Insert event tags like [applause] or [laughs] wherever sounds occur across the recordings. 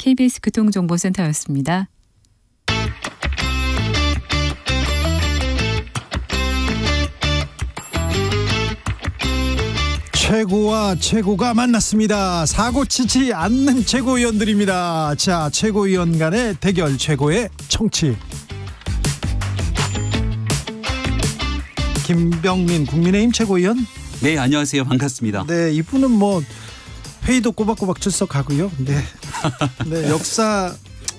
KBS 교통정보센터였습니다. 최고와 최고가 만났습니다. 사고치지 않는 최고위원들입니다. 자, 최고위원 간의 대결 최고의 청취. 김병민 국민의힘 최고위원. 네, 안녕하세요. 반갑습니다. 네, 이분은 뭐 회의도 꼬박꼬박 출석하고요. 네, [laughs] 네, 역사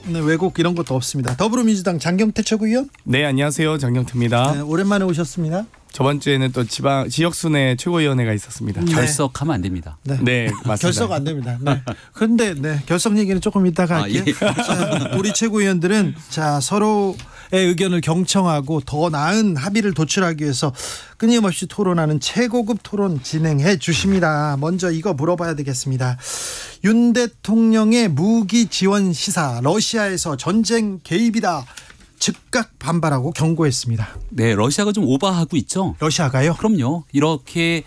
네, 왜곡 이런 것도 없습니다. 더불어민주당 장경태 최고위원. 네, 안녕하세요. 장경태입니다. 네, 오랜만에 오셨습니다. 저번 주에는 또 지방 지역 순회 최고위원회가 있었습니다. 네. 결석하면 안 됩니다. 네, 네 맞습니다. 결석 안 됩니다. 네. 그런데 네, 결석 얘기는 조금 이따가 할게요. 아, 예. 우리 최고위원들은 자 서로 예, 의견을 경청하고 더 나은 합의를 도출하기 위해서 끊임없이 토론하는 최고급 토론 진행해 주십니다. 먼저 이거 물어봐야 되겠습니다. 윤 대통령의 무기 지원 시사 러시아에서 전쟁 개입이다. 즉각 반발하고 경고했습니다. 네, 러시아가 좀 오바하고 있죠. 러시아가요? 그럼요. 이렇게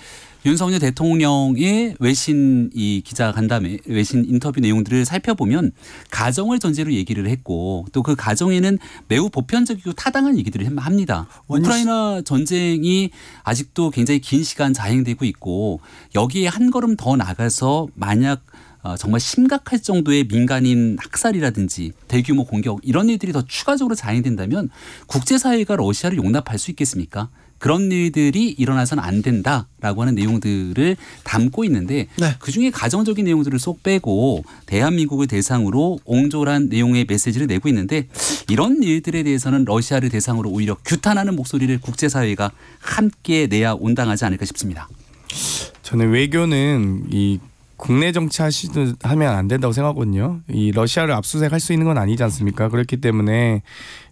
윤석열 대통령의 외신 이 기자 간담회 외신 인터뷰 내용들을 살펴보면 가정을 전제로 얘기를 했고 또 그 가정에는 매우 보편적이고 타당한 얘기들을 합니다. 우크라이나 전쟁이 아직도 굉장히 긴 시간 자행되고 있고 여기에 한 걸음 더 나가서 만약 어, 정말 심각할 정도의 민간인 학살이라든지 대규모 공격 이런 일들이 더 추가적으로 자행된다면 국제사회가 러시아를 용납할 수 있겠습니까? 그런 일들이 일어나선 안 된다라고 하는 내용들을 담고 있는데 네. 그중에 가정적인 내용들을 쏙 빼고 대한민국을 대상으로 옹졸한 내용의 메시지를 내고 있는데 이런 일들에 대해서는 러시아를 대상으로 오히려 규탄하는 목소리를 국제사회가 함께 내야 온당하지 않을까 싶습니다. 저는 외교는 이 국내 정치 하시든 하면 안 된다고 생각하거든요. 이 러시아를 압수수색할 수 있는 건 아니지 않습니까? 그렇기 때문에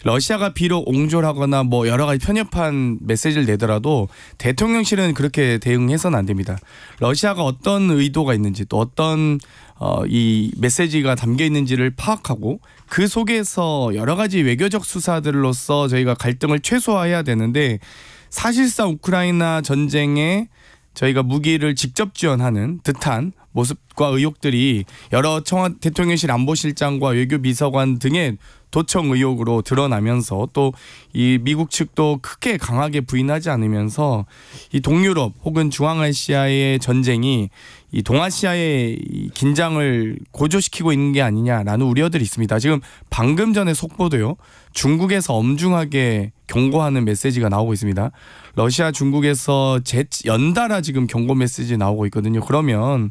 러시아가 비록 옹졸하거나 뭐 여러 가지 편협한 메시지를 내더라도 대통령실은 그렇게 대응해서는 안 됩니다. 러시아가 어떤 의도가 있는지 또 어떤 어, 이 메시지가 담겨 있는지를 파악하고 그 속에서 여러 가지 외교적 수사들로서 저희가 갈등을 최소화해야 되는데 사실상 우크라이나 전쟁에 저희가 무기를 직접 지원하는 듯한 모습과 의혹들이 여러 청와 대통령실 안보실장과 외교비서관 등의 도청 의혹으로 드러나면서 또 이 미국 측도 크게 강하게 부인하지 않으면서 이 동유럽 혹은 중앙아시아의 전쟁이 이 동아시아의 이 긴장을 고조시키고 있는 게 아니냐라는 우려들이 있습니다. 지금 방금 전에 속보도요. 중국에서 엄중하게 경고하는 메시지가 나오고 있습니다. 러시아 중국에서 제, 연달아 지금 경고 메시지 나오고 있거든요. 그러면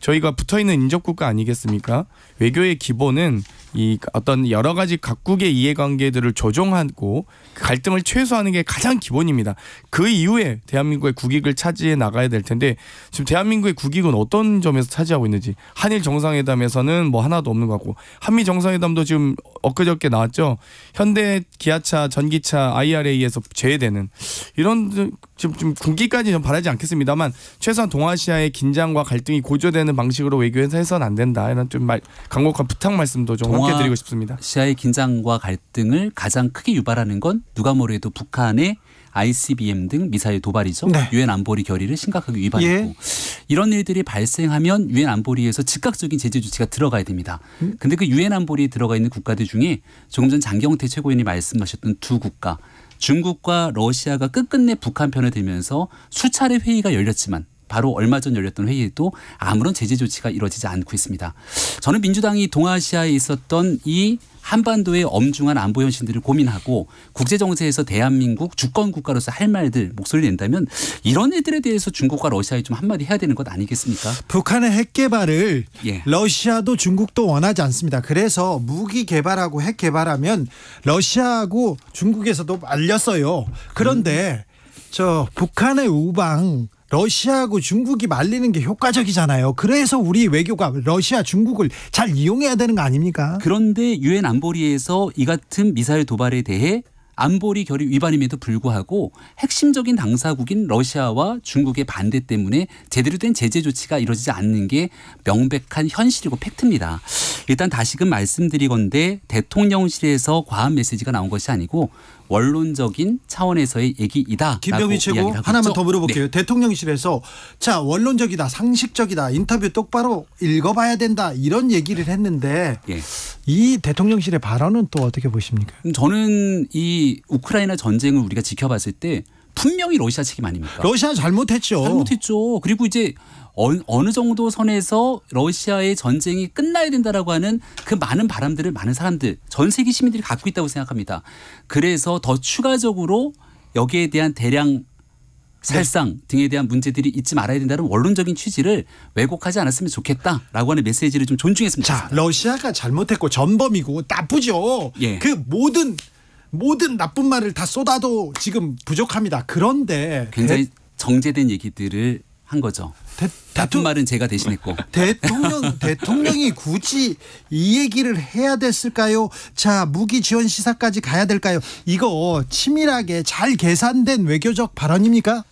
저희가 붙어 있는 인접국가 아니겠습니까? 외교의 기본은 이 어떤 여러 가지 각국의 이해관계들을 조정하고 갈등을 최소화하는 게 가장 기본입니다. 그 이후에 대한민국의 국익을 차지해 나가야 될 텐데 지금 대한민국의 국익은 어떤 점에서 차지하고 있는지 한일 정상회담에서는 뭐 하나도 없는 것 같고 한미 정상회담도 지금 엊그저께 나왔죠. 현대 기아차 전기차 IRA에서 제외되는 이런 지금 좀 군기까지 좀 바라지 않겠습니다만 최소한 동아시아의 긴장과 갈등이 고조되는 방식으로 외교해서 해서는 안 된다 이런 좀 말, 강곡한 부탁 말씀도 좀 영화 드리고 싶습니다. 시아의 긴장과 갈등을 가장 크게 유발하는 건 누가 뭐래도 북한의 ICBM 등 미사일 도발이죠. 네. 유엔 네. 안보리 결의를 심각하게 위반했고 예. 이런 일들이 발생하면 유엔 안보리에서 즉각적인 제재 조치가 들어가야 됩니다. 음? 근데 그 유엔 안보리에 들어가 있는 국가들 중에 조금 전 장경태 최고위원이 말씀하셨던 두 국가 중국과 러시아가 끝끝내 북한 편을 들면서 수차례 회의가 열렸지만 바로 얼마 전 열렸던 회의에도 아무런 제재 조치가 이뤄지지 않고 있습니다. 저는 민주당이 동아시아에 있었던 이 한반도의 엄중한 안보 현실들을 고민하고 국제 정세에서 대한민국 주권 국가로서 할 말들 목소리를 낸다면 이런 애들에 대해서 중국과 러시아에 좀 한마디 해야 되는 것 아니겠습니까? 북한의 핵 개발을 예. 러시아도 중국도 원하지 않습니다. 그래서 무기 개발하고 핵 개발하면 러시아하고 중국에서도 말렸어요. 그런데 음. 저 북한의 우방 러시아하고 중국이 말리는 게 효과적이잖아요. 그래서 우리 외교가 러시아 중국을 잘 이용해야 되는 거 아닙니까? 그런데 유엔 안보리에서 이 같은 미사일 도발에 대해 안보리 결의 위반임에도 불구하고 핵심적인 당사국인 러시아와 중국의 반대 때문에 제대로 된 제재 조치가 이루어지지 않는 게 명백한 현실이고 팩트입니다. 일단 다시금 말씀드리건데 대통령실에서 과한 메시지가 나온 것이 아니고 원론적인 차원에서의 얘기이다. 김병희 최고 하나만 더 물어볼게요. 네. 대통령실에서 자 원론적이다, 상식적이다, 인터뷰 똑바로 읽어봐야 된다 이런 얘기를 했는데 네. 이 대통령실의 발언은 또 어떻게 보십니까? 음, 저는 이 우크라이나 전쟁을 우리가 지켜봤을 때 분명히 러시아 책임 아닙니까? 러시아 잘못했죠. 잘못했죠. 그리고 이제 어, 느 정도 선에서 러시아의 전쟁이 끝나야 된다라고 하는 그 많은 바람들을 많은 사람들 전 세계 시민들이 갖고 있다고 생각합니다. 그래서 더 추가적으로 여기에 대한 대량 살상 네. 등에 대한 문제들이 잊지 말아야 된다는 원론적인 취지를 왜곡하지 않았으면 좋겠다라고 하는 메시지를 좀존중했습니다 자, 러시아가 잘못했고 전범이고 나쁘죠. 예. 그 모든 모든 나쁜 말을 다 쏟아도 지금 부족합니다. 그런데 굉장히 정제된 얘기들을 한 거죠. 대, 나쁜 말은 제가 대신했고. [laughs] 대통령 대통령이 굳이 이 얘기를 해야 됐을까요? 자 무기 지원 시사까지 가야 될까요? 이거 치밀하게 잘 계산된 외교적 발언입니까?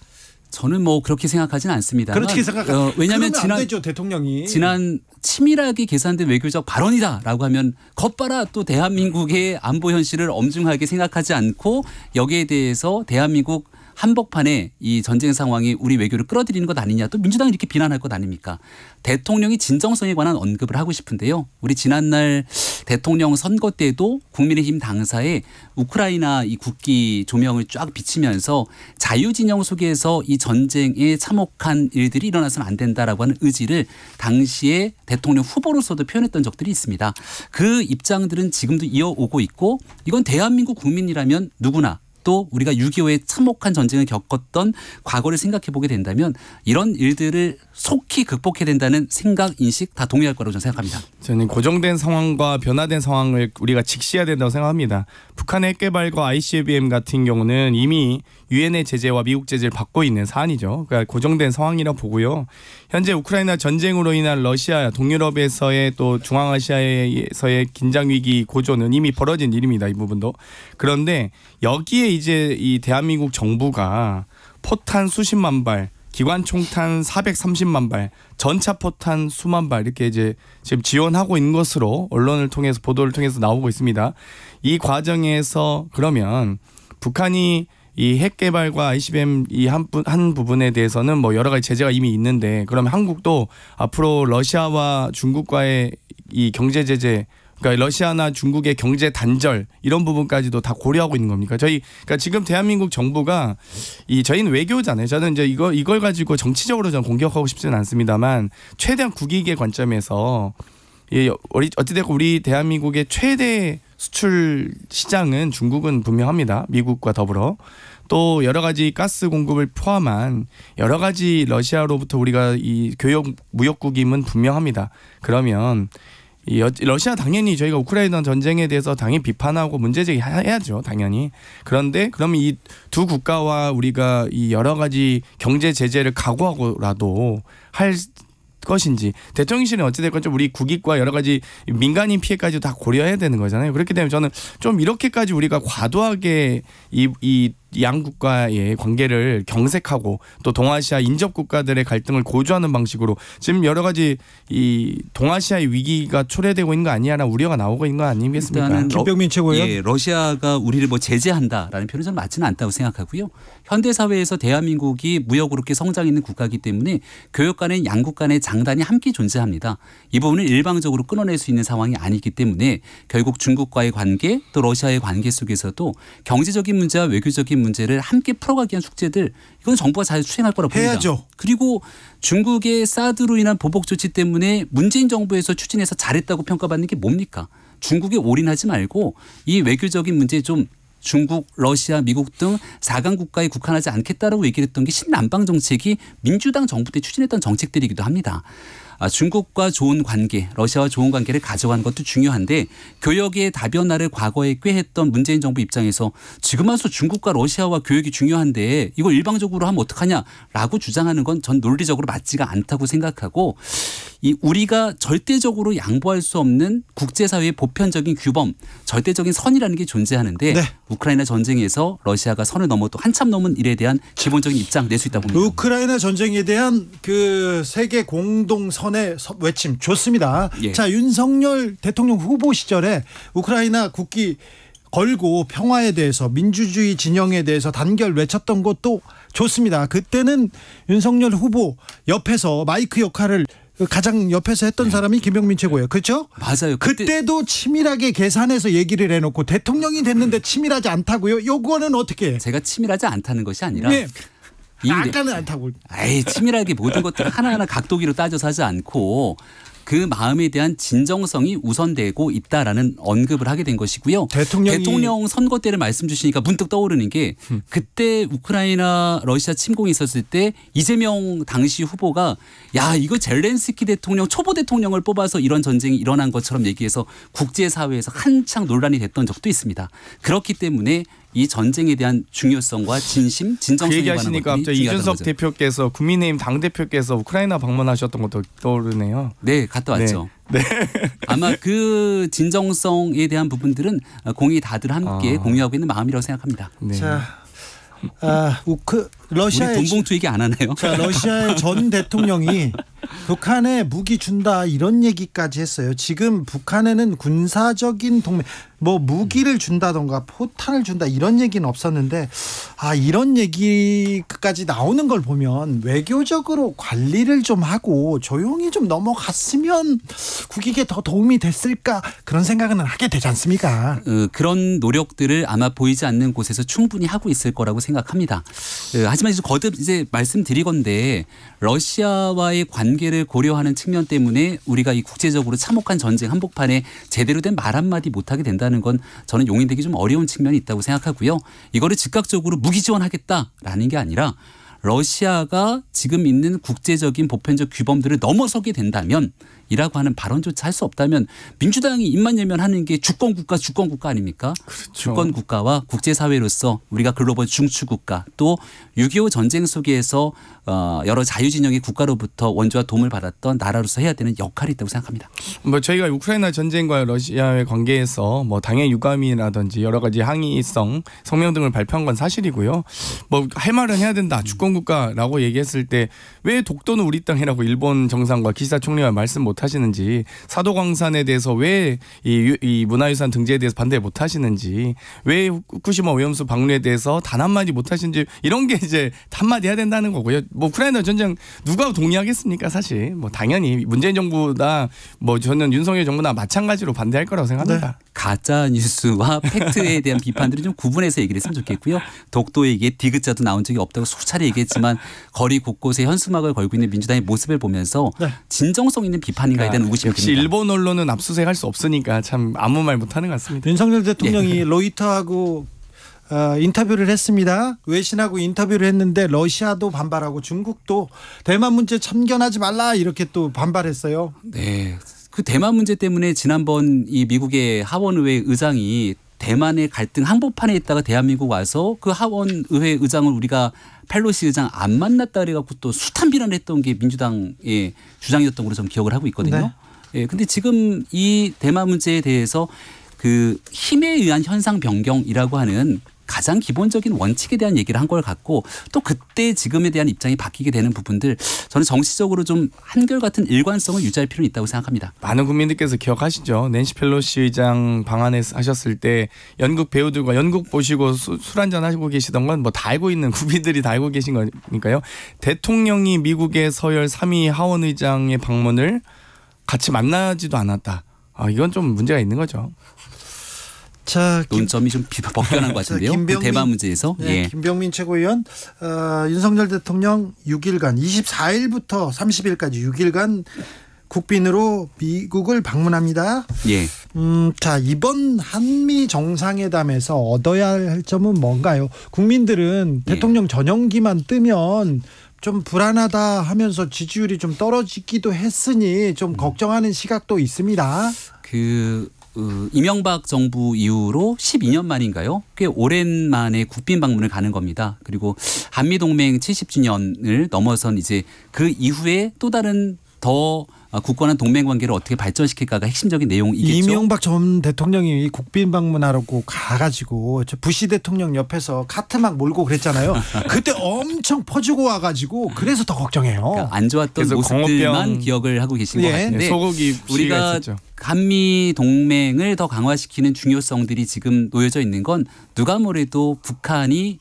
저는 뭐 그렇게 생각하진 않습니다. 그렇게 생각 어, 왜냐하면 지난 되죠, 대통령이 지난 치밀하게 계산된 외교적 발언이다라고 하면 겉바라 또 대한민국의 안보 현실을 엄중하게 생각하지 않고 여기에 대해서 대한민국 한복판에 이 전쟁 상황이 우리 외교를 끌어들이는 것 아니냐 또 민주당이 이렇게 비난할 것 아닙니까? 대통령이 진정성에 관한 언급을 하고 싶은데요. 우리 지난날 대통령 선거 때도 국민의힘 당사에 우크라이나 이 국기 조명을 쫙 비치면서 자유진영 속에서 이 전쟁에 참혹한 일들이 일어나서는 안 된다라고 하는 의지를 당시에 대통령 후보로서도 표현했던 적들이 있습니다. 그 입장들은 지금도 이어오고 있고 이건 대한민국 국민이라면 누구나 또 우리가 6.25의 참혹한 전쟁을 겪었던 과거를 생각해 보게 된다면 이런 일들을 속히 극복해야 된다는 생각, 인식 다 동의할 거라고 저는 생각합니다. 저는 고정된 상황과 변화된 상황을 우리가 직시해야 된다고 생각합니다. 북한의 핵개발과 ICBM 같은 경우는 이미 유엔의 제재와 미국 제재를 받고 있는 사안이죠. 그러니까 고정된 상황이라 고 보고요. 현재 우크라이나 전쟁으로 인한 러시아, 동유럽에서의 또 중앙아시아에서의 긴장 위기 고조는 이미 벌어진 일입니다. 이 부분도. 그런데 여기에 이제 이 대한민국 정부가 포탄 수십만 발, 기관 총탄 430만 발, 전차 포탄 수만 발 이렇게 이제 지금 지원하고 있는 것으로 언론을 통해서 보도를 통해서 나오고 있습니다. 이 과정에서 그러면 북한이 이 핵 개발과 ICBM 이한 한 부분에 대해서는 뭐 여러 가지 제재가 이미 있는데 그러면 한국도 앞으로 러시아와 중국과의 이 경제 제재 그러니까 러시아나 중국의 경제 단절 이런 부분까지도 다 고려하고 있는 겁니까? 저희 그러니까 지금 대한민국 정부가 이 저희는 외교잖아요. 저는 이제 이거 이걸 가지고 정치적으로 저는 공격하고 싶지는 않습니다만 최대한 국익의 관점에서 예, 어찌됐고 우리 대한민국의 최대 수출 시장은 중국은 분명합니다. 미국과 더불어. 또 여러 가지 가스 공급을 포함한 여러 가지 러시아로부터 우리가 이 교역 무역국임은 분명합니다. 그러면 이 러시아 당연히 저희가 우크라이나 전쟁에 대해서 당연히 비판하고 문제 제기해야죠 당연히 그런데 그러면 이 두 국가와 우리가 이 여러 가지 경제 제재를 각오하고라도 할 것인지 대통령실은 어찌될건지 우리 국익과 여러 가지 민간인 피해까지 다 고려해야 되는 거잖아요 그렇기 때문에 저는 좀 이렇게까지 우리가 과도하게 이, 이 양국과의 관계를 경색하고 또 동아시아 인접 국가들의 갈등을 고조하는 방식으로 지금 여러 가지 이 동아시아의 위기가 초래되고 있는 거아니냐라는 우려가 나오고 있는 거 아니겠습니까? 일단은 김병민 최고위 예, 러시아가 우리를 뭐 제재한다라는 표현은 저는 맞지는 않다고 생각하고요. 현대 사회에서 대한민국이 무역으로 렇게 성장 있는 국가이기 때문에 교육 간의 양국 간의 장단이 함께 존재합니다. 이 부분을 일방적으로 끊어낼 수 있는 상황이 아니기 때문에 결국 중국과의 관계 또 러시아의 관계 속에서도 경제적인 문제와 외교적인 문제 문제를 함께 풀어가기 위한 숙제들 이건 정부가 잘 수행할 거라고 봅니다. 해야죠. 그리고 중국의 사드로 인한 보복 조치 때문에 문재인 정부에서 추진해서 잘했다고 평가받는 게 뭡니까? 중국에 올인하지 말고 이 외교적인 문제 좀 중국, 러시아, 미국 등 4강 국가에 국한하지 않겠다라고 얘기를 했던 게 신남방 정책이 민주당 정부 때 추진했던 정책들이기도 합니다. 아, 중국과 좋은 관계, 러시아와 좋은 관계를 가져간 것도 중요한데 교역의 다변화를 과거에 꾀했던 문재인 정부 입장에서 지금 와서 중국과 러시아와 교역이 중요한데 이걸 일방적으로 하면 어떡하냐라고 주장하는 건 전 논리적으로 맞지가 않다고 생각하고 이 우리가 절대적으로 양보할 수 없는 국제사회의 보편적인 규범, 절대적인 선이라는 게 존재하는데 네. 우크라이나 전쟁에서 러시아가 선을 넘어 또 한참 넘은 일에 대한 기본적인 입장 낼 수 있다고 봅니다. 우크라이나 전쟁에 대한 그 세계 공동 선 선의 외침 좋습니다. 예. 자 윤석열 대통령 후보 시절에 우크라이나 국기 걸고 평화에 대해서 민주주의 진영에 대해서 단결 외쳤던 것도 좋습니다. 그때는 윤석열 후보 옆에서 마이크 역할을 가장 옆에서 했던 네. 사람이 김병민 최고예요. 그렇죠? 맞아요. 그때... 도 치밀하게 계산해서 얘기를 해놓고 대통령이 됐는데 치밀하지 않다고요. 요거는 어떻게? 제가 치밀하지 않다는 것이 아니라 네. 그러니까 아까는 안 타고. 아예 치밀하게 모든 것들 하나하나 각도기로 따져서 하지 않고 그 마음에 대한 진정성이 우선되고 있다라는 언급을 하게 된 것이고요. 대통령이... 대통령 선거 때를 말씀 주시니까 문득 떠오르는 게 그때 우크라이나 러시아 침공이 있었을 때 이재명 당시 후보가 야 이거 젤렌스키 대통령 초보 대통령을 뽑아서 이런 전쟁이 일어난 것처럼 얘기해서 국제사회에서 한창 논란이 됐던 적도 있습니다. 그렇기 때문에 이 전쟁에 대한 중요성과 진심, 진정성에 그 얘기하시니까 관한 것이 이준석 거죠. 대표께서 국민의힘 당 대표께서 우크라이나 방문하셨던 것도 떠오르네요. 네, 갔다 네. 왔죠. 네. 네. 아마 그 진정성에 대한 부분들은 공이 다들 함께 아. 공유하고 있는 마음이라고 생각합니다. 네. 자, 아, 우크 러시아의 돈봉투 얘기 안 하네요. 자, 러시아의 전 [laughs] 대통령이 북한에 무기 준다 이런 얘기까지 했어요. 지금 북한에는 군사적인 동맹 뭐 무기를 준다던가 포탄을 준다 이런 얘기는 없었는데 아 이런 얘기까지 나오는 걸 보면 외교적으로 관리를 좀 하고 조용히 좀 넘어갔으면 국익에 더 도움이 됐을까 그런 생각은 하게 되지 않습니까? 어, 그런 노력들을 아마 보이지 않는 곳에서 충분히 하고 있을 거라고 생각합니다. 어, 마지막에 거듭 이제 말씀드리건데 러시아와의 관계를 고려하는 측면 때문에 우리가 이 국제적으로 참혹한 전쟁 한복판에 제대로 된 말 한마디 못하게 된다는 건 저는 용인되기 좀 어려운 측면이 있다고 생각하고요. 이거를 즉각적으로 무기 지원하겠다라는 게 아니라 러시아가 지금 있는 국제적인 보편적 규범들을 넘어서게 된다면 이라고 하는 발언조차 할 수 없다면 민주당이 입만 열면 하는 게 주권 국가 주권 국가 아닙니까? 그렇죠. 주권 국가와 국제 사회로서 우리가 글로벌 중추 국가 또 6.25 전쟁 속에서 어, 여러 자유 진영의 국가로부터 원조와 도움을 받았던 나라로서 해야 되는 역할이 있다고 생각합니다. 뭐 저희가 우크라이나 전쟁과 러시아의 관계에서 뭐 당의 유감이라든지 여러 가지 항의성 성명 등을 발표한 건 사실이고요. 뭐할 말은 해야 된다. 음. 주권 국가라고 얘기했을 때 왜 독도는 우리 땅이라고 일본 정상과 기사 총리와 말씀 못 못하시는지 사도광산에 대해서 왜이이 문화유산 등재에 대해서 반대 못하시는지 왜 후쿠시마 오염수 방류에 대해서 단 한마디 못하시는지 이런 게 이제 한마디 해야 된다는 거고요. 뭐 우크라이나 전쟁 누가 동의하겠습니까 사실 뭐 당연히 문재인 정부나 뭐 저는 윤석열 정부나 마찬가지로 반대할 거라고 생각합니다. 네. 가짜 뉴스와 팩트에 대한 비판들을 좀 구분해서 얘기를 했으면 좋겠고요. 독도 에 이게 디귿자도 나온 적이 없다고 수차례 얘기했지만 거리 곳곳에 현수막을 걸고 있는 민주당의 모습을 보면서 네. 진정성 있는 비판 한인가에 대한 아, 의구심이 듭니다. 일본 언론은 압수수색할 수 없으니까 참 아무 말 못하는 것 같습니다. 윤석열 예. 대통령이 예. [laughs] 로이터하고 어, 인터뷰를 했습니다. 외신하고 인터뷰를 했는데 러시아도 반발하고 중국도 대만 문제 참견하지 말라 이렇게 또 반발했어요. 네. 그 대만 문제 때문에 지난번 이 미국의 하원의회 의장이 대만의 갈등 항복판에 있다가 대한민국 와서 그 하원 의회 의장을 우리가 펠로시 의장 안 만났다 그래갖고 또 수탄 비난 했던 게 민주당의 주장이었던 걸로 좀 기억을 하고 있거든요. 네. 예, 근데 지금 이 대만 문제에 대해서 그 힘에 의한 현상 변경이라고 하는 가장 기본적인 원칙에 대한 얘기를 한걸 같고 또 그때 지금에 대한 입장이 바뀌게 되는 부분들 저는 정치적으로 좀 한결같은 일관성을 유지할 필요는 있다고 생각합니다. 많은 국민들께서 기억하시죠. 낸시 펠로시 의장 방한에 하셨을 때 연극 배우들과 연극 보시고 술 한잔 하시고 계시던 건 뭐 다 알고 있는 국민들이 다 알고 계신 거니까요. 대통령이 미국의 서열 3위 하원 의장의 방문을 같이 만나지도 않았다. 아, 이건 좀 문제가 있는 거죠. 자, 논점이 김, 좀 벗겨난 것 같은데요. 그 김병민, 그 대만 문제에서. 네, 예. 김병민 최고위원 어, 윤석열 대통령 6일간 24일부터 30일까지 6일간 국빈으로 미국을 방문합니다. 예. 음, 자 이번 한미 정상회담에서 얻어야 할 점은 뭔가요? 국민들은 예. 대통령 전용기만 뜨면 좀 불안하다 하면서 지지율이 좀 떨어지기도 했으니 좀 음. 걱정하는 시각도 있습니다. 그 어, 이명박 정부 이후로 12년 만인가요? 꽤 오랜만에 국빈 방문을 가는 겁니다. 그리고 한미 동맹 70주년을 넘어선 이제 그 이후에 또 다른 더 국권한 동맹 관계를 어떻게 발전시킬까가 핵심적인 내용이겠죠. 이명박 전 대통령이 국빈 방문하라고 가가지고 저 부시 대통령 옆에서 카트 막 몰고 그랬잖아요. [laughs] 그때 엄청 퍼지고 와가지고 그래서 더 걱정해요. 그러니까 안 좋았던 모습들만 공업병. 기억을 하고 계신 예. 것 같은데 네, 소고기 우리가 있었죠. 한미 동맹을 더 강화시키는 중요성들이 지금 놓여져 있는 건 누가 뭐래도 북한이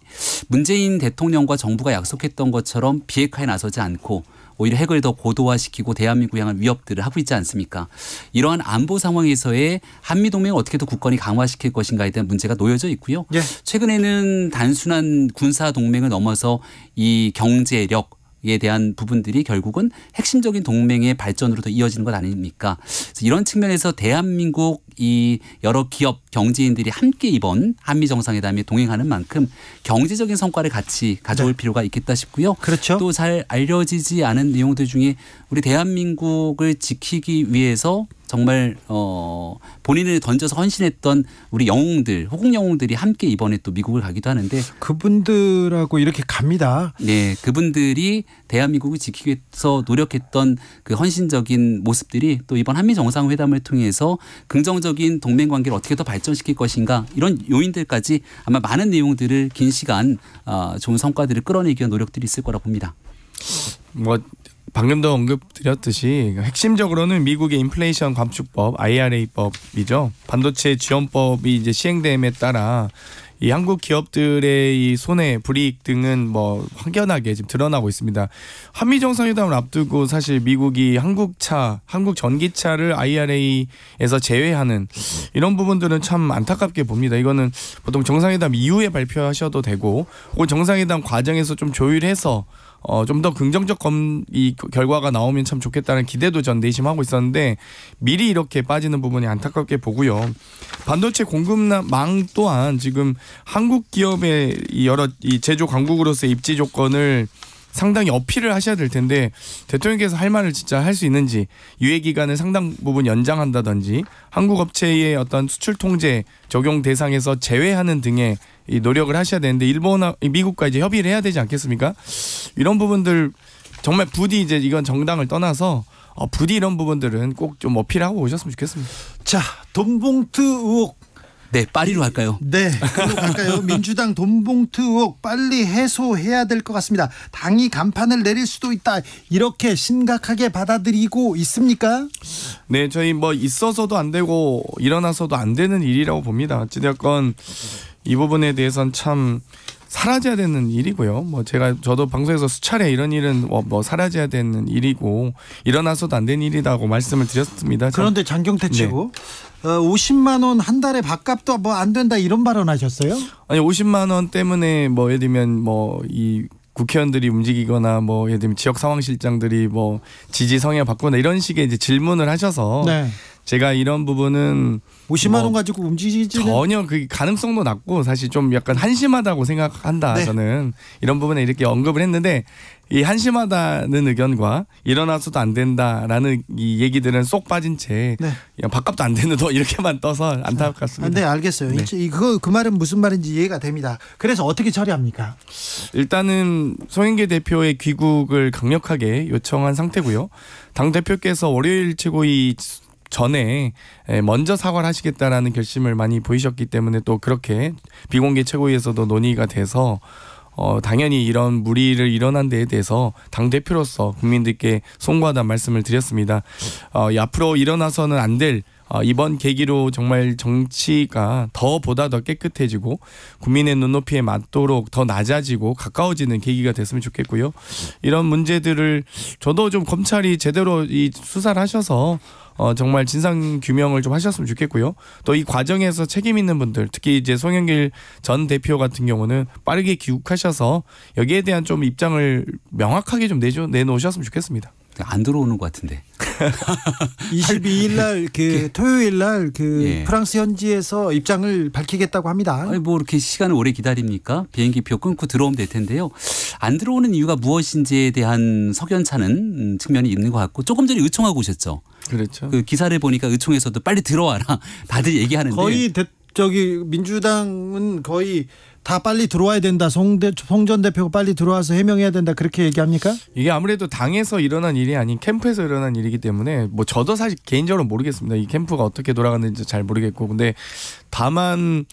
문재인 대통령과 정부가 약속했던 것처럼 비핵화에 나서지 않고 오히려 핵을 더 고도화시키고 대한민국 향한 위협들을 하고 있지 않습니까? 이러한 안보 상황에서의 한미 동맹을 어떻게 더 국권이 강화시킬 것인가에 대한 문제가 놓여져 있고요. 예. 최근에는 단순한 군사 동맹을 넘어서 이 경제력 에 대한 부분들이 결국은 핵심적인 동맹의 발전으로 더 이어지는 것 아닙니까? 그래서 이런 측면에서 대한민국 이 여러 기업 경제인들이 함께 이번 한미 정상회담에 동행하는 만큼 경제적인 성과를 같이 가져올 네. 필요가 있겠다 싶고요. 그렇죠. 또 잘 알려지지 않은 내용들 중에 우리 대한민국을 지키기 위해서 정말 어 본인을 던져서 헌신했던 우리 영웅들 호국 영웅들이 함께 이번에 또 미국을 가기도 하는데 그분들하고 이렇게 갑니다. 네, 그분들이 대한민국을 지키기 위해서 노력했던 그 헌신적인 모습들이 또 이번 한미 정상회담을 통해서 긍정적인 동맹 관계를 어떻게 더 발전시킬 것인가 이런 요인들까지 아마 많은 내용들을 긴 시간 아, 좋은 성과들을 끌어내기 위한 노력들이 있을 거라 봅니다. 뭐 방금도 언급드렸듯이 핵심적으로는 미국의 인플레이션 감축법 IRA법이죠. 반도체 지원법이 이제 시행됨에 따라 이 한국 기업들의 이 손해 불이익 등은 뭐 확연하게 지금 드러나고 있습니다. 한미 정상회담을 앞두고 사실 미국이 한국차, 한국 전기차를 IRA에서 제외하는 이런 부분들은 참 안타깝게 봅니다. 이거는 보통 정상회담 이후에 발표하셔도 되고 혹은 정상회담 과정에서 좀 조율해서 어, 좀 더 긍정적 검, 이 결과가 나오면 참 좋겠다는 기대도 전 내심하고 있었는데 미리 이렇게 빠지는 부분이 안타깝게 보고요. 반도체 공급망 또한 지금 한국 기업의 여러 이 제조 강국으로서의 입지 조건을 상당히 어필을 하셔야 될 텐데 대통령께서 할 말을 진짜 할 수 있는지 유예 기간을 상당 부분 연장한다든지 한국 업체의 어떤 수출 통제 적용 대상에서 제외하는 등의 이 노력을 하셔야 되는데 일본 미국과 이제 협의를 해야 되지 않겠습니까? 이런 부분들 정말 부디 이제 이건 정당을 떠나서 어, 부디 이런 부분들은 꼭 좀 어필하고 오셨으면 좋겠습니다. 자, 돈봉투 의혹 네, 파리로 갈까요 네, 갈까요? [laughs] 민주당 돈봉투 의혹 빨리 해소해야 될 것 같습니다. 당이 간판을 내릴 수도 있다. 이렇게 심각하게 받아들이고 있습니까? 네, 저희 뭐 있어서도 안 되고 일어나서도 안 되는 일이라고 봅니다. 어찌되었건 이 부분에 대해서는참 사라져야 되는 일이고요. 뭐 제가 저도 방송에서 수차례 이런 일은 뭐, 뭐 사라져야 되는 일이고 일어나서도 안 된 일이라고 말씀을 드렸습니다. 그런데 장경태 치고 네. 어, 50만 원 한 달에 밥값도 뭐 안 된다 이런 발언하셨어요? 아니 50만 원 때문에 뭐 예를 들면 뭐 이 국회의원들이 움직이거나 뭐 예를 들면 지역 상황실장들이 뭐 지지 성향 바꾸거나 이런 식의 이제 질문을 하셔서 네. 제가 이런 부분은 50만 뭐 뭐원 뭐 가지고 움직이지 전혀 그 가능성도 낮고 사실 좀 약간 한심하다고 생각한다 네. 저는 이런 부분에 이렇게 언급을 했는데 이 한심하다는 의견과 일어나서도 안 된다라는 이 얘기들은 쏙 빠진 채 네. 밥값도 안 되는 돈 이렇게만 떠서 안타깝습니다. 아, 네 알겠어요. 네. 이거 그 말은 무슨 말인지 이해가 됩니다. 그래서 어떻게 처리합니까? 일단은 송영길 대표의 귀국을 강력하게 요청한 상태고요. 당 대표께서 월요일 최고위 전에 먼저 사과를 하시겠다라는 결심을 많이 보이셨기 때문에 또 그렇게 비공개 최고위에서도 논의가 돼서 어, 당연히 이런 무리를 일어난 데에 대해서 당 대표로서 국민들께 송구하다는 말씀을 드렸습니다. 어, 앞으로 일어나서는 안될 어, 이번 계기로 정말 정치가 더 보다 더 깨끗해지고 국민의 눈높이에 맞도록 더 낮아지고 가까워지는 계기가 됐으면 좋겠고요. 이런 문제들을 저도 좀 검찰이 제대로 이 수사를 하셔서 어, 정말 진상 규명을 좀 하셨으면 좋겠고요. 또 이 과정에서 책임 있는 분들, 특히 이제 송영길 전 대표 같은 경우는 빠르게 귀국하셔서 여기에 대한 좀 입장을 명확하게 좀 내줘 내놓으셨으면 좋겠습니다. 안 들어오는 것 같은데. 22일 날 그 토요일 날그 예. 프랑스 현지에서 입장을 밝히겠다고 합니다. 아니 뭐 이렇게 시간을 오래 기다립니까? 비행기표 끊고 들어오면 될 텐데요. 안 들어오는 이유가 무엇인지에 대한 석연차는 음, 측면이 있는 것 같고 조금 전에 의총하고 오셨죠. 그렇죠. 그 기사를 보니까 의총에서도 빨리 들어와라 [laughs] 다들 얘기하는데 거의 대, 저기 민주당은 거의 다 빨리 들어와야 된다. 송대, 송전 대표가 빨리 들어와서 해명해야 된다. 그렇게 얘기합니까? 이게 아무래도 당에서 일어난 일이 아닌 캠프에서 일어난 일이기 때문에 뭐 저도 사실 개인적으로 모르겠습니다. 이 캠프가 어떻게 돌아갔는지잘 모르겠고 근데 다만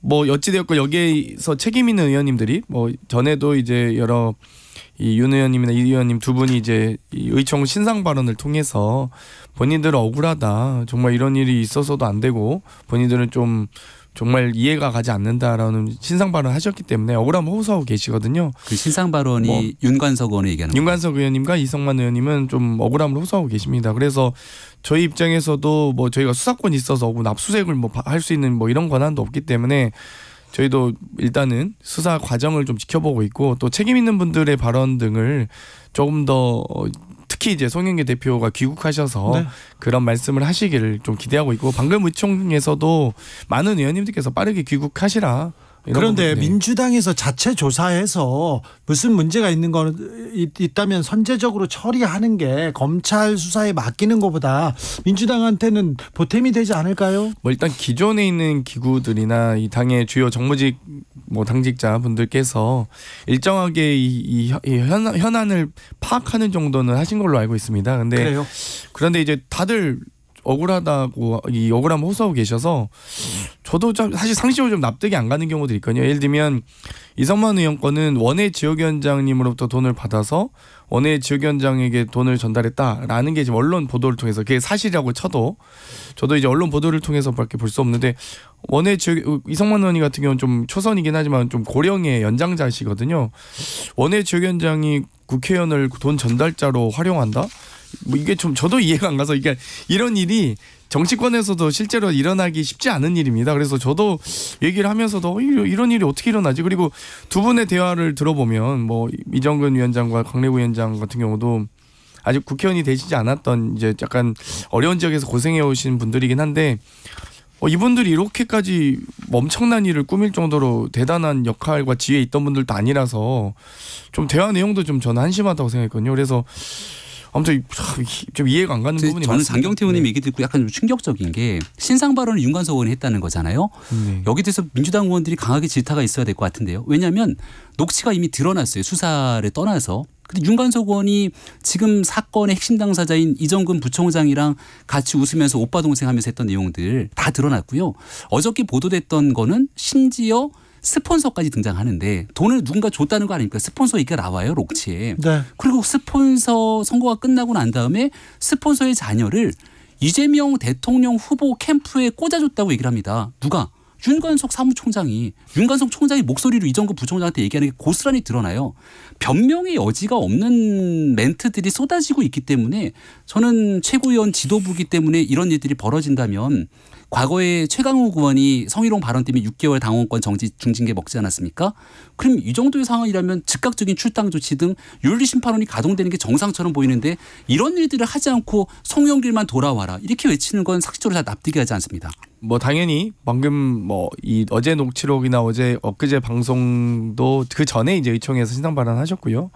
뭐어찌되었고 여기에서 책임 있는 의원님들이 뭐 전에도 이제 여러 이 윤 의원님이나 이 의원님 두 분이 이제 의총 신상 발언을 통해서 본인들 은 억울하다 정말 이런 일이 있어서도 안 되고 본인들은 좀 정말 이해가 가지 않는다라는 신상 발언 하셨기 때문에 억울함 호소하고 계시거든요. 그 신상 발언이 뭐 윤관석 의원이 얘기하는 윤관석 거 의원님과 이성만 의원님은 좀 억울함을 호소하고 계십니다. 그래서 저희 입장에서도 뭐 저희가 수사권이 있어서 뭐 납수색을 뭐 할 수 있는 뭐 이런 권한도 없기 때문에 저희도 일단은 수사 과정을 좀 지켜보고 있고 또 책임 있는 분들의 발언 등을 조금 더 특히 이제 송영길 대표가 귀국하셔서 네. 그런 말씀을 하시기를 좀 기대하고 있고 방금 의총에서도 많은 의원님들께서 빠르게 귀국하시라 그런데 부분이. 네. 민주당에서 자체 조사해서 무슨 문제가 있는 거 있다면 선제적으로 처리하는 게 검찰 수사에 맡기는 것보다 민주당한테는 보탬이 되지 않을까요? 뭐 일단 기존에 있는 기구들이나 이 당의 주요 정무직 뭐 당직자 분들께서 일정하게 이, 이 현, 현안을 파악하는 정도는 하신 걸로 알고 있습니다. 근데 그래요? 그런데 이제 다들 억울하다고 이 억울함 호소하고 계셔서 저도 좀 사실 상식으로 좀 납득이 안 가는 경우도 있거든요. 예를 들면 이성만 의원 권은 원외 지역위원장님으로부터 돈을 받아서 원외 지역위원장에게 돈을 전달했다라는 게 지금 언론 보도를 통해서 그게 사실이라고 쳐도 저도 이제 언론 보도를 통해서밖에 볼 수 없는데 원외 지역 이성만 의원 같은 경우는 좀 초선이긴 하지만 좀 고령의 연장자시거든요. 원외 지역위원장이 국회의원을 돈 전달자로 활용한다? 뭐 이게 좀 저도 이해가 안 가서 그러니까 이런 일이 정치권에서도 실제로 일어나기 쉽지 않은 일입니다. 그래서 저도 얘기를 하면서도 어, 이런 일이 어떻게 일어나지? 그리고 두 분의 대화를 들어보면 뭐 이정근 위원장과 강래구 위원장 같은 경우도 아직 국회의원이 되시지 않았던 이제 약간 어려운 지역에서 고생해 오신 분들이긴 한데 어, 이분들이 이렇게까지 엄청난 일을 꾸밀 정도로 대단한 역할과 지위에 있던 분들도 아니라서 좀 대화 내용도 좀 저는 한심하다고 생각했거든요. 그래서 아무튼 좀 이해가 안 가는 부분이 저는 많습니다. 장경태 의원님 네. 얘기 듣고 약간 좀 충격적인 게 신상 발언을 윤관석 의원이 했다는 거잖아요. 네. 여기 대해서 민주당 의원들이 강하게 질타가 있어야 될 것 같은데요. 왜냐하면 녹취가 이미 드러났어요. 수사를 떠나서. 근데 윤관석 의원이 지금 사건의 핵심 당사자인 이정근 부총장이랑 같이 웃으면서 오빠 동생 하면서 했던 내용들 다 드러났고요. 어저께 보도됐던 거는 심지어 스폰서까지 등장하는데 돈을 누군가 줬다는 거 아닙니까? 스폰서 얘기가 나와요 록치에. 네. 그리고 스폰서 선거가 끝나고 난 다음에 스폰서의 자녀를 이재명 대통령 후보 캠프에 꽂아줬다고 얘기를 합니다. 누가? 윤관석 사무총장이 윤관석 총장이 목소리로 이정근 부총장한테 얘기하는 게 고스란히 드러나요. 변명의 여지가 없는 멘트들이 쏟아지고 있기 때문에 저는 최고위원 지도부기 때문에 이런 일들이 벌어진다면 과거에 최강욱 의원이 성희롱 발언 때문에 6개월 당원권 정지 중징계 먹지 않았습니까? 그럼 이 정도의 상황이라면 즉각적인 출당 조치 등 윤리 심판원이 가동되는 게 정상처럼 보이는데 이런 일들을 하지 않고 성영길만 돌아와라 이렇게 외치는 건사실적으로다 납득이 하지 않습니다. 뭐 당연히 방금 뭐 이 어제 녹취록이나 어제 엊그제 방송도 그 전에 이제 의총에서 신상 발언하셨고요.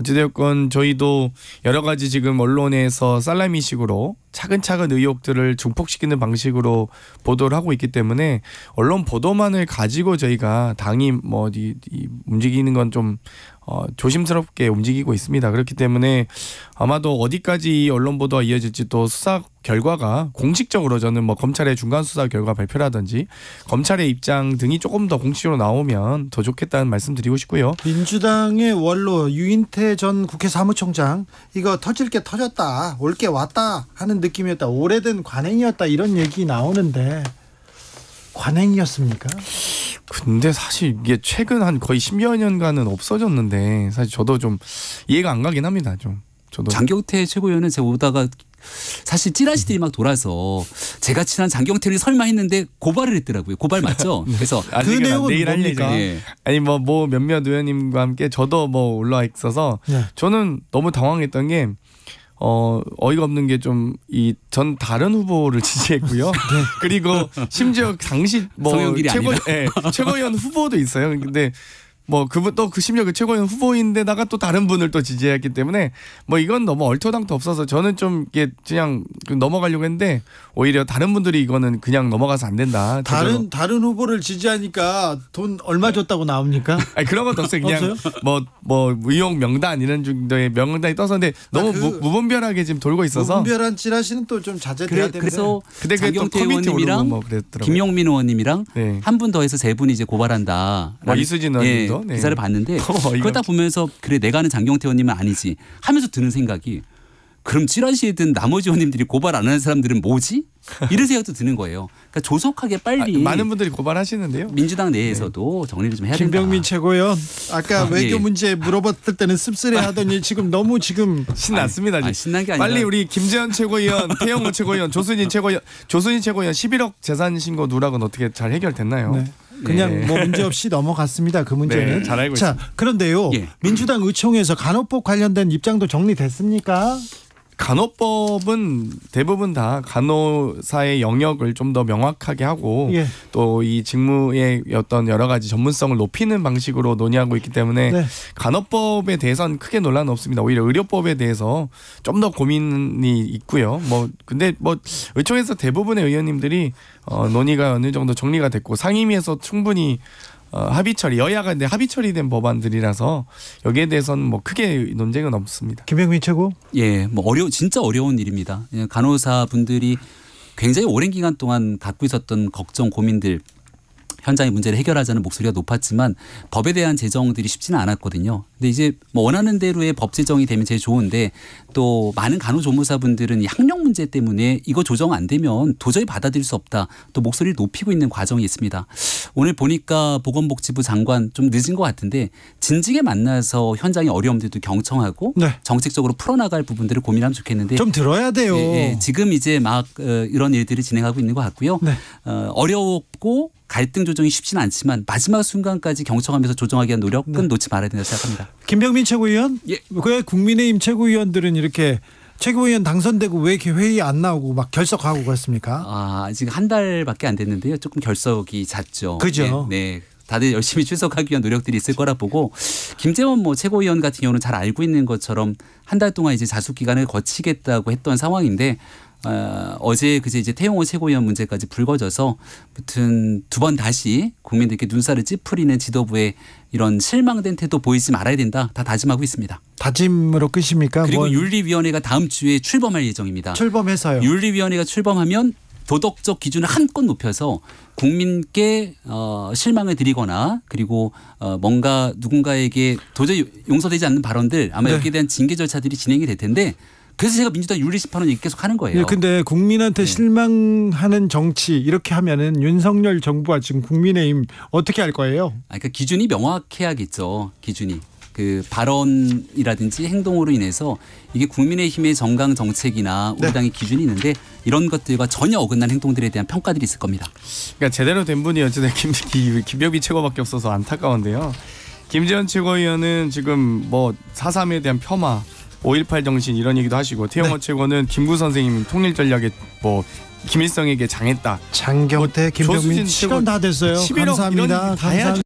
어찌되었건 저희도 여러 가지 지금 언론에서 살라미식으로 차근차근 의혹들을 증폭시키는 방식으로 보도를 하고 있기 때문에 언론 보도만을 가지고 저희가 당이 뭐 이, 이 움직이는 건좀 어, 조심스럽게 움직이고 있습니다. 그렇기 때문에 아마도 어디까지 언론 보도가 이어질지 또 수사 결과가 공식적으로 저는 뭐 검찰의 중간 수사 결과 발표라든지 검찰의 입장 등이 조금 더 공식으로 나오면 더 좋겠다는 말씀드리고 싶고요. 민주당의 원로 유인태 전 국회 사무총장 이거 터질 게 터졌다 올 게 왔다 하는 느낌이었다 오래된 관행이었다 이런 얘기 나오는데 관행이었습니까? 근데 사실 이게 최근 한 거의 10여 년간은 없어졌는데 사실 저도 좀 이해가 안 가긴 합니다. 좀. 저도 장경태 최고위원은 제가 오다가 사실 찌라시들이 막 돌아서 제가 친한 장경태를 설마 했는데 고발을 했더라고요. 고발 맞죠? [laughs] 네. 그래서 아, 그 내용은 내일 뭡니까? 예. 아니 뭐뭐 뭐 몇몇 의원님과 함께 저도 뭐 올라와 있어서 네. 저는 너무 당황했던 게 어, 어이가 없는 게 좀 이 전 다른 후보를 [laughs] 지지했고요. [laughs] 네. 그리고 심지어 당시 뭐 최고 예, 네, 최고위원 후보도 있어요. 근데 뭐 그분 또 그 심지어 그 최고위원 후보인데다가 또 다른 분을 또 지지했기 때문에 뭐 이건 너무 얼토당토 없어서 저는 좀 이게 그냥 그 넘어가려고 했는데 오히려 다른 분들이 이거는 그냥 넘어가서 안 된다. 다른 저도. 다른 후보를 지지하니까 돈 얼마 줬다고 나옵니까? [laughs] 아니 그런 것도 없어요. 그냥 뭐뭐 뭐, 뭐 의용 명단 이런 정도의 명단이 떠서 근데 너무 아, 그 무, 분별하게 지금 돌고 있어서 무분별한 찌라시는 또 좀 자제돼야 그래, 그래서 근데 장경태 뭐 의원님이랑 뭐 김용민 의원님이랑 네. 한분 더해서 세 분이 이제 고발한다. 뭐 이수진 의원님도 봤 네. 기사를 봤는데 [laughs] 어, 그러다 보면서 그래 내가 아는 장경태 의원님은 아니지 하면서 드는 생각이 그럼 찌라시에 든 나머지 의원님들이 고발 안 하는 사람들은 뭐지? 이런 생각도 드는 거예요. 그러니까 조속하게 빨리 아, 많은 분들이 고발하시는데요. 민주당 내에서도 네. 정리를 좀 해야 된다. 김병민 최고위원 아까 아, 외교 예. 예. 문제 물어봤을 때는 씁쓸해하더니 지금 너무 지금 [laughs] 신났습니다. 아니, 아니, 신난 게 아니라 빨리 우리 김재현 최고위원, [laughs] 태영호 최고위원, 조순인 최고위원, 조순인 최고위원 11억 재산 신고 누락은 어떻게 잘 해결됐나요? 네. 그냥 예. 뭐 문제 없이 넘어갔습니다. 그 문제는. 네, 자, 있습니다. 그런데요. 예. 민주당 의총에서 간호법 관련된 입장도 정리됐습니까? 간호법은 대부분 다 간호사의 영역을 좀 더 명확하게 하고 예. 또이 직무의 어떤 여러 가지 전문성을 높이는 방식으로 논의하고 있기 때문에 네. 간호법에 대해서는 크게 논란 없습니다. 오히려 의료법에 대해서 좀 더 고민이 있고요. 뭐 근데 뭐 의총에서 대부분의 의원님들이 어, 논의가 어느 정도 정리가 됐고 상임위에서 충분히 어, 합의 처리 여야가 근데 합의 처리된 법안들이라서 여기에 대해서는 뭐 크게 논쟁은 없습니다. 김병민 최고? 예, 뭐 어려 진짜 어려운 일입니다. 예, 간호사 분들이 굉장히 오랜 기간 동안 갖고 있었던 걱정 고민들 현장의 문제를 해결하자는 목소리가 높았지만 법에 대한 제정들이 쉽지는 않았거든요. 근데 이제 뭐 원하는 대로의 법 제정이 되면 제일 좋은데 또 많은 간호조무사분들은 이 학력 문제 때문에 이거 조정 안 되면 도저히 받아들일 수 없다. 또 목소리를 높이고 있는 과정이 있습니다. 오늘 보니까 보건복지부 장관 좀 늦은 것 같은데 진지하게 만나서 현장의 어려움들도 경청하고 네. 정책적으로 풀어나갈 부분들을 고민하면 좋겠는데 좀 들어야 돼요. 예, 예. 지금 이제 막 어, 이런 일들이 진행하고 있는 것 같고요. 네. 어려웠고 갈등 조정이 쉽지는 않지만 마지막 순간까지 경청하면서 조정하기 위한 노력은 네. 놓지 말아야 된다고 생각합니다. 김병민 최고위원, 예. 그 국민의힘 최고위원들은 이렇게 최고위원 당선되고 왜 이렇게 회의 안 나오고 막 결석하고 그랬습니까? 아 지금 한 달밖에 안 됐는데요. 조금 결석이 잦죠. 그죠. 네, 네. 다들 열심히 출석하기 위한 노력들이 있을 거라 보고 김재원 뭐 최고위원 같은 경우는 잘 알고 있는 것처럼 한 달 동안 이제 자숙 기간을 거치겠다고 했던 상황인데 어, 어제 그제 이제 태용호 최고위원 문제까지 불거져서 무튼 두 번 다시 국민들께 눈살을 찌푸리는 지도부의 이런 실망된 태도 보이지 말아야 된다 다 다짐하고 있습니다. 다짐으로 끝입니까? 그리고 뭐. 윤리위원회가 다음 주에 출범할 예정입니다. 출범해서요. 윤리위원회가 출범하면 도덕적 기준을 한껏 높여서 국민께 어, 실망을 드리거나 그리고 어, 뭔가 누군가에게 도저히 용서되지 않는 발언들 아마 네. 여기에 대한 징계 절차들이 진행이 될 텐데 그래서 제가 민주당 윤리 심판원 계속 하는 거예요. 네, 근데 국민한테 네. 실망하는 정치 이렇게 하면은 윤석열 정부와 지금 국민의힘 어떻게 할 거예요? 아, 그러니까 기준이 명확해야겠죠. 기준이. 그 발언이라든지 행동으로 인해서 이게 국민의힘의 정강 정책이나 네. 우리 네. 당의 기준이 있는데 이런 것들과 전혀 어긋난 행동들에 대한 평가들이 있을 겁니다. 그러니까 제대로 된 분이 어쨌든 [laughs] 김, 김, 김병비 최고밖에 없어서 안타까운데요. 김재현 최고위원은 지금 뭐 사삼에 대한 폄하 5.18 정신 이런 얘기도 하시고 태영호 네. 최고는 김구 선생님 통일 전략에 뭐 김일성에게 장했다. 장경태, 뭐, 김병민 시간 다 됐어요. 감사합니다. 감사합니다.